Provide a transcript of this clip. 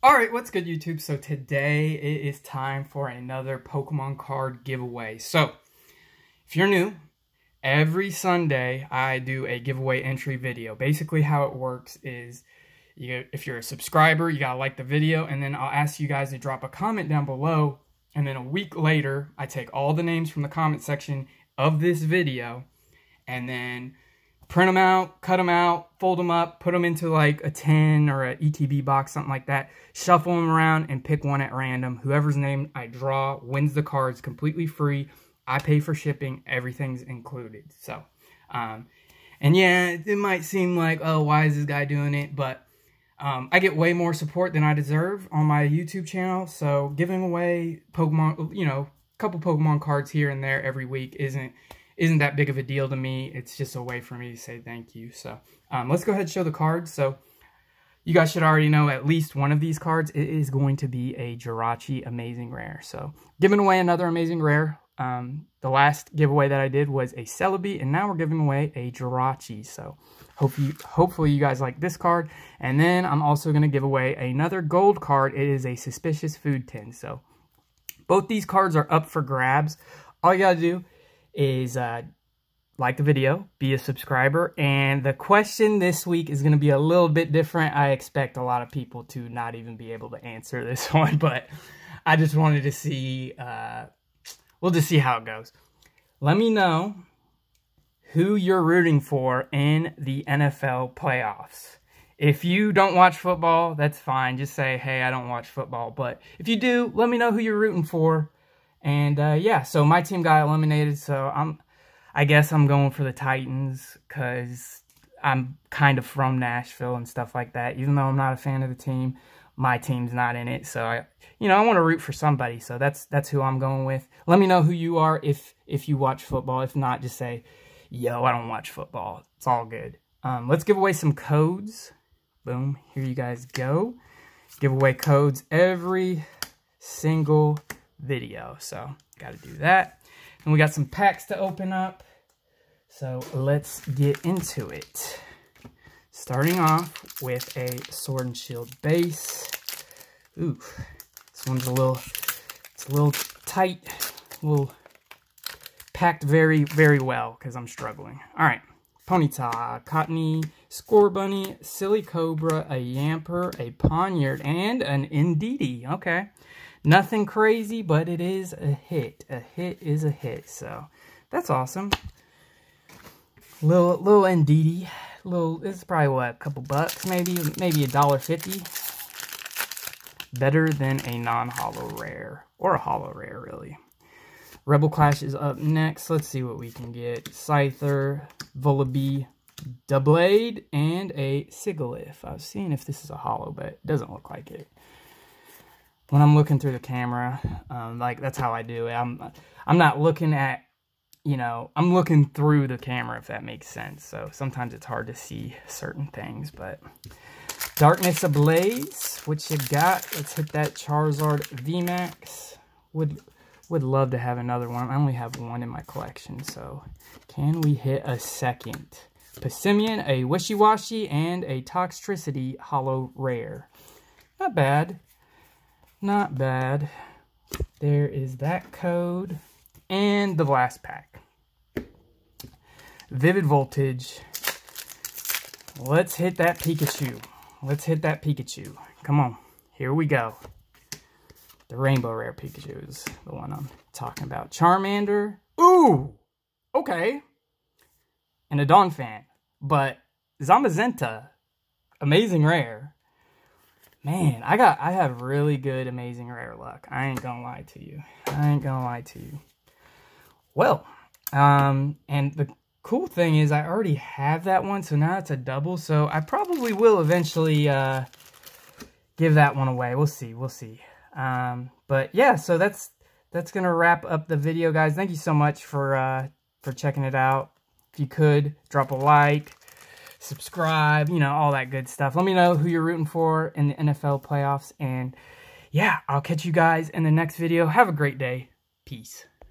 Alright, what's good YouTube? So today it is time for another Pokemon card giveaway. So, if you're new, every Sunday I do a giveaway entry video. Basically how it works is, you, if you're a subscriber, you gotta like the video, and then I'll ask you guys to drop a comment down below, and then a week later, I take all the names from the comment section of this video, and then print them out, cut them out, fold them up, put them into like a tin or an ETB box, something like that, shuffle them around and pick one at random. Whoever's name I draw wins the cards completely free. I pay for shipping, everything's included. So, um, and yeah, it might seem like, oh, why is this guy doing it? But um, I get way more support than I deserve on my YouTube channel, so giving away Pokemon, you know, a couple Pokemon cards here and there every week isn't isn't that big of a deal to me. It's just a way for me to say thank you. So um, let's go ahead and show the cards. So you guys should already know at least one of these cards. It is going to be a Jirachi Amazing Rare. So giving away another Amazing Rare. Um, the last giveaway that I did was a Celebi, and now we're giving away a Jirachi. So hope you, hopefully you guys like this card. And then I'm also going to give away another gold card. It is a Suspicious Food Tin. So both these cards are up for grabs. All you got to do is uh, like the video, be a subscriber. And the question this week is going to be a little bit different. I expect a lot of people to not even be able to answer this one, but I just wanted to see, uh, we'll just see how it goes. Let me know who you're rooting for in the NFL playoffs. If you don't watch football, that's fine. Just say, hey, I don't watch football. But if you do, let me know who you're rooting for and uh, yeah, so my team got eliminated. So I'm, I guess I'm going for the Titans because I'm kind of from Nashville and stuff like that. Even though I'm not a fan of the team, my team's not in it. So I, you know, I want to root for somebody. So that's that's who I'm going with. Let me know who you are if if you watch football. If not, just say, "Yo, I don't watch football. It's all good." Um, let's give away some codes. Boom! Here you guys go. Give away codes every single video. So got to do that. And we got some packs to open up. So let's get into it. Starting off with a Sword and Shield base. Ooh, this one's a little, it's a little tight, a little packed very, very well because I'm struggling. All right, Ponyta, Cottony, Score Bunny, Silly Cobra, a Yamper, a Poniard, and an Indeedee. Okay. Nothing crazy, but it is a hit. A hit is a hit, so that's awesome. Little little NDD. Little this is probably what a couple bucks, maybe maybe a dollar fifty. Better than a non-hollow rare. Or a hollow rare, really. Rebel Clash is up next. Let's see what we can get. Scyther, Vullaby, Dublade, and a Sigilyph. I was seeing if this is a hollow, but it doesn't look like it when I'm looking through the camera, um, like that's how I do it. I'm I'm not looking at you know, I'm looking through the camera if that makes sense. So sometimes it's hard to see certain things, but Darkness Ablaze, what you got? Let's hit that Charizard VMAX. Would would love to have another one. I only have one in my collection, so can we hit a second? Passimian, a Wishy Washy, and a Toxtricity Hollow Rare. Not bad. Not bad. There is that code. And the last pack. Vivid Voltage. Let's hit that Pikachu. Let's hit that Pikachu. Come on. Here we go. The Rainbow Rare Pikachu is the one I'm talking about. Charmander. Ooh! Okay. And a Dawn fan. But Zamazenta. Amazing Rare. Man, I got I have really good amazing rare luck. I ain't gonna lie to you. I ain't gonna lie to you. Well, um, and the cool thing is I already have that one, so now it's a double. So I probably will eventually uh, give that one away. We'll see. We'll see. Um, but yeah, so that's that's gonna wrap up the video, guys. Thank you so much for uh, for checking it out. If you could drop a like, subscribe, you know, all that good stuff. Let me know who you're rooting for in the NFL playoffs. And yeah, I'll catch you guys in the next video. Have a great day. Peace.